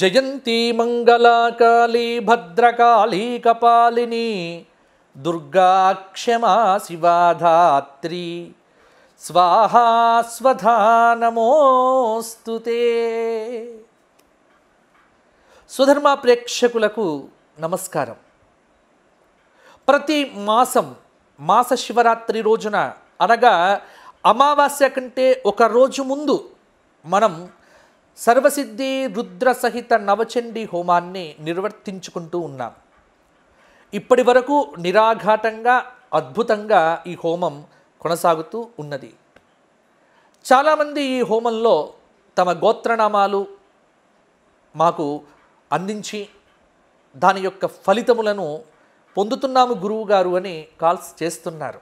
జయంతి మంగళాకాళీ భద్రకాళీ కపాలిని దుర్గాక్షమా శివాధాత్రి స్వాహా సుధర్మ ప్రేక్షకులకు నమస్కారం ప్రతి మాసం మాస శివరాత్రి రోజున అనగా అమావాస్య కంటే ఒక రోజు ముందు మనం సర్వసిద్ధి రుద్ర సహిత నవచండి హోమాన్ని నిర్వర్తించుకుంటూ ఉన్నాం ఇప్పటి వరకు నిరాఘాటంగా అద్భుతంగా ఈ హోమం కొనసాగుతూ ఉన్నది చాలామంది ఈ హోమంలో తమ గోత్రనామాలు మాకు అందించి దాని యొక్క ఫలితములను పొందుతున్నాము గురువు గారు అని కాల్స్ చేస్తున్నారు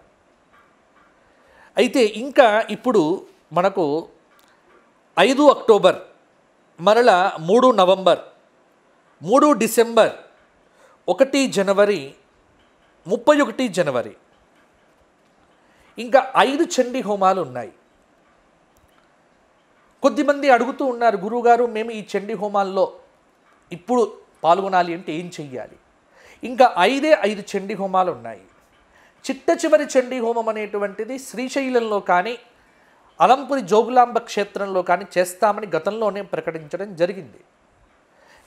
అయితే ఇంకా ఇప్పుడు మనకు ఐదు అక్టోబర్ మరల మూడు నవంబర్ మూడు డిసెంబర్ ఒకటి జనవరి ముప్పై ఒకటి జనవరి ఇంకా ఐదు చండి హోమాలు ఉన్నాయి కొద్దిమంది అడుగుతూ ఉన్నారు గురువుగారు మేము ఈ చండి హోమాల్లో ఇప్పుడు పాల్గొనాలి అంటే ఏం చెయ్యాలి ఇంకా ఐదే ఐదు చండీ హోమాలు ఉన్నాయి చిట్ట చివరి చండీ హోమం అనేటువంటిది శ్రీశైలంలో కానీ అలంపురి జోగులాంబ క్షేత్రంలో కానీ చేస్తామని గతంలోనే ప్రకటించడం జరిగింది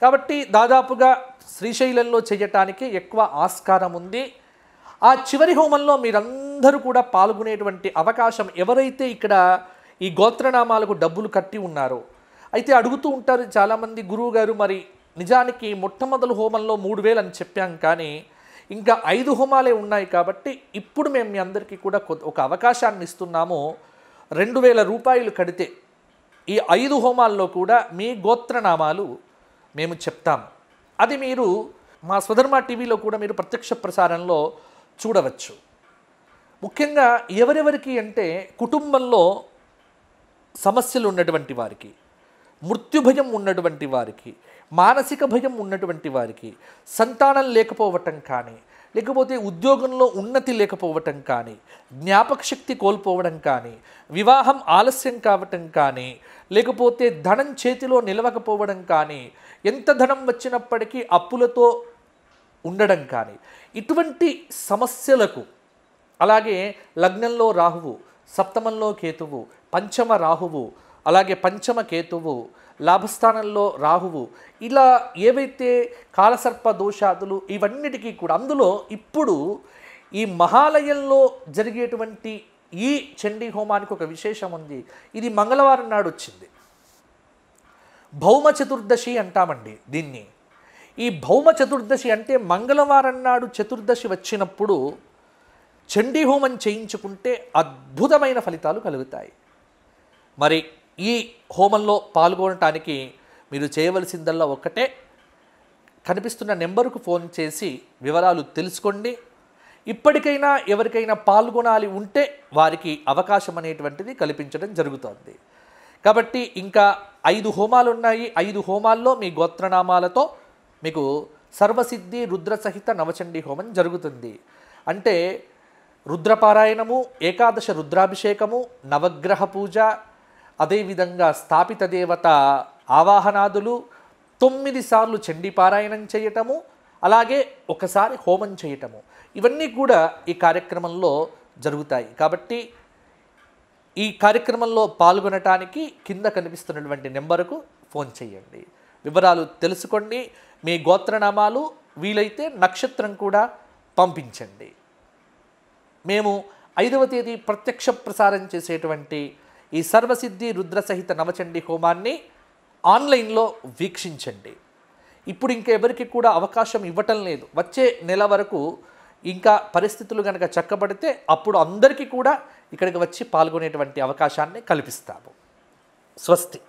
కాబట్టి దాదాపుగా శ్రీశైలంలో చేయటానికి ఎక్కువ ఆస్కారం ఉంది ఆ చివరి హోమంలో మీరందరూ కూడా పాల్గొనేటువంటి అవకాశం ఎవరైతే ఇక్కడ ఈ గోత్రనామాలకు డబ్బులు కట్టి ఉన్నారో అయితే అడుగుతూ ఉంటారు చాలామంది గురువు గారు మరి నిజానికి మొట్టమొదటి హోమంలో మూడు వేలు అని చెప్పాం కానీ ఇంకా ఐదు హోమాలే ఉన్నాయి కాబట్టి ఇప్పుడు మేము మీ అందరికీ కూడా ఒక అవకాశాన్ని ఇస్తున్నాము రెండు వేల రూపాయలు కడితే ఈ ఐదు హోమాల్లో కూడా మీ గోత్రనామాలు మేము చెప్తాం అది మీరు మా స్వధర్మ టీవీలో కూడా మీరు ప్రత్యక్ష ప్రసారంలో చూడవచ్చు ముఖ్యంగా ఎవరెవరికి అంటే కుటుంబంలో సమస్యలు ఉన్నటువంటి వారికి మృత్యు భయం ఉన్నటువంటి వారికి మానసిక భయం ఉన్నటువంటి వారికి సంతానం లేకపోవటం కానీ లేకపోతే ఉద్యోగంలో ఉన్నతి లేకపోవటం కానీ జ్ఞాపక శక్తి కోల్పోవడం కానీ వివాహం ఆలస్యం కావటం కానీ లేకపోతే ధనం చేతిలో నిలవకపోవడం కానీ ఎంత ధనం వచ్చినప్పటికీ అప్పులతో ఉండడం కానీ ఇటువంటి సమస్యలకు అలాగే లగ్నంలో రాహువు సప్తమంలో కేతువు పంచమ రాహువు అలాగే పంచమ కేతువు లాభస్థానంలో రాహువు ఇలా ఏవైతే కాలసర్ప దోషాదులు ఇవన్నిటికీ కూడా అందులో ఇప్పుడు ఈ మహాలయంలో జరిగేటువంటి ఈ చండీ హోమానికి ఒక విశేషం ఉంది ఇది మంగళవారం నాడు వచ్చింది భౌమ చతుర్దశి అంటామండి దీన్ని ఈ భౌమ చతుర్దశి అంటే మంగళవారం నాడు చతుర్దశి వచ్చినప్పుడు చండీ హోమం చేయించుకుంటే అద్భుతమైన ఫలితాలు కలుగుతాయి మరి ఈ హోమంలో పాల్గొనటానికి మీరు చేయవలసిందల్లా ఒక్కటే కనిపిస్తున్న నెంబర్కు ఫోన్ చేసి వివరాలు తెలుసుకోండి ఇప్పటికైనా ఎవరికైనా పాల్గొనాలి ఉంటే వారికి అవకాశం అనేటువంటిది కల్పించడం జరుగుతోంది కాబట్టి ఇంకా ఐదు హోమాలు ఉన్నాయి ఐదు హోమాల్లో మీ గోత్రనామాలతో మీకు సర్వసిద్ధి రుద్ర సహిత నవచండీ హోమం జరుగుతుంది అంటే రుద్రపారాయణము ఏకాదశ రుద్రాభిషేకము నవగ్రహ పూజ అదేవిధంగా స్థాపిత దేవత ఆవాహనాదులు తొమ్మిది సార్లు చండీపారాయణం చేయటము అలాగే ఒకసారి హోమం చేయటము ఇవన్నీ కూడా ఈ కార్యక్రమంలో జరుగుతాయి కాబట్టి ఈ కార్యక్రమంలో పాల్గొనటానికి కింద కనిపిస్తున్నటువంటి నెంబరుకు ఫోన్ చేయండి వివరాలు తెలుసుకోండి మీ గోత్రనామాలు వీలైతే నక్షత్రం కూడా పంపించండి మేము ఐదవ తేదీ ప్రత్యక్ష ప్రసారం చేసేటువంటి ఈ సర్వసిద్ధి రుద్రసహిత నవచండి హోమాన్ని ఆన్లైన్లో వీక్షించండి ఇప్పుడు ఇంకెవరికి కూడా అవకాశం ఇవ్వటం లేదు వచ్చే నెల వరకు ఇంకా పరిస్థితులు కనుక చక్కబడితే అప్పుడు అందరికీ కూడా ఇక్కడికి వచ్చి పాల్గొనేటువంటి అవకాశాన్ని కల్పిస్తాము స్వస్తి